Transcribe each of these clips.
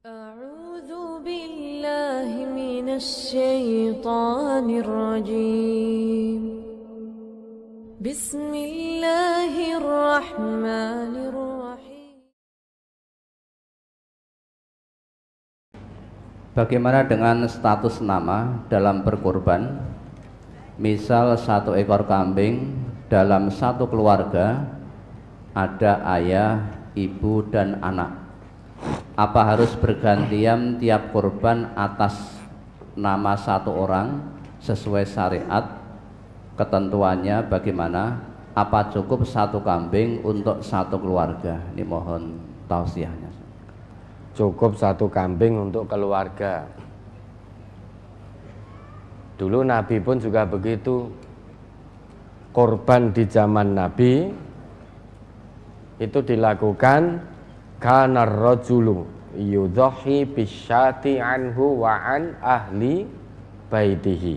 Bagaimana dengan status nama dalam berkorban? Misal satu ekor kambing dalam satu keluarga ada ayah, ibu, dan anak apa harus bergantian tiap korban atas nama satu orang sesuai syariat ketentuannya bagaimana apa cukup satu kambing untuk satu keluarga ini mohon tausiahnya cukup satu kambing untuk keluarga dulu Nabi pun juga begitu korban di zaman Nabi itu dilakukan kana rajulu yudhahi bisyati anhu wa an ahli baitihi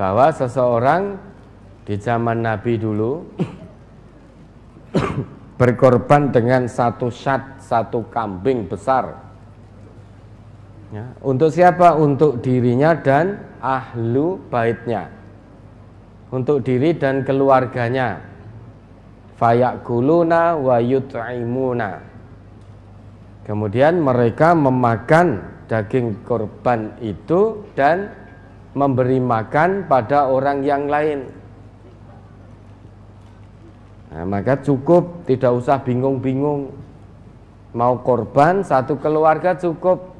bahwa seseorang di zaman Nabi dulu berkorban dengan satu syat satu kambing besar ya, untuk siapa untuk dirinya dan ahlu baitnya untuk diri dan keluarganya fayakuluna wa yut'imuna kemudian mereka memakan daging korban itu dan memberi makan pada orang yang lain nah, maka cukup tidak usah bingung-bingung mau korban satu keluarga cukup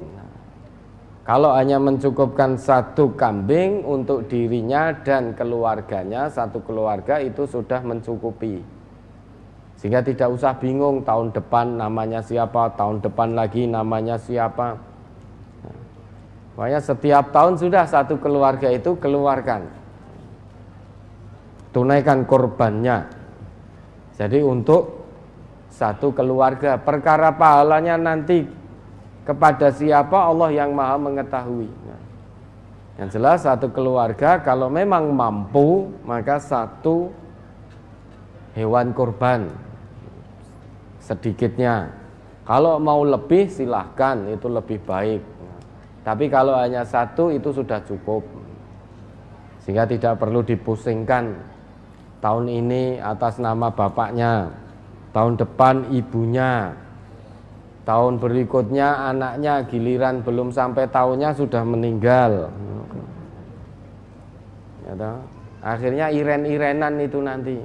kalau hanya mencukupkan satu kambing untuk dirinya dan keluarganya, satu keluarga itu sudah mencukupi. Sehingga tidak usah bingung tahun depan namanya siapa, tahun depan lagi namanya siapa. Makanya setiap tahun sudah satu keluarga itu keluarkan. Tunaikan korbannya. Jadi untuk satu keluarga, perkara pahalanya nanti kepada siapa Allah yang maha mengetahui. Nah, yang jelas satu keluarga kalau memang mampu maka satu hewan kurban sedikitnya. Kalau mau lebih silahkan, itu lebih baik. Tapi kalau hanya satu itu sudah cukup. Sehingga tidak perlu dipusingkan tahun ini atas nama bapaknya, tahun depan ibunya, tahun berikutnya anaknya giliran belum sampai tahunnya sudah meninggal. Ya Akhirnya iren-irenan itu nanti.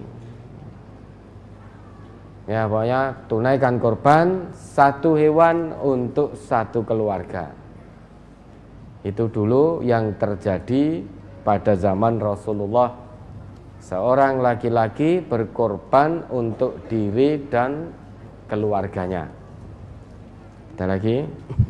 Ya pokoknya tunaikan korban satu hewan untuk satu keluarga. Itu dulu yang terjadi pada zaman Rasulullah. Seorang laki-laki berkorban untuk diri dan keluarganya. Kita lagi?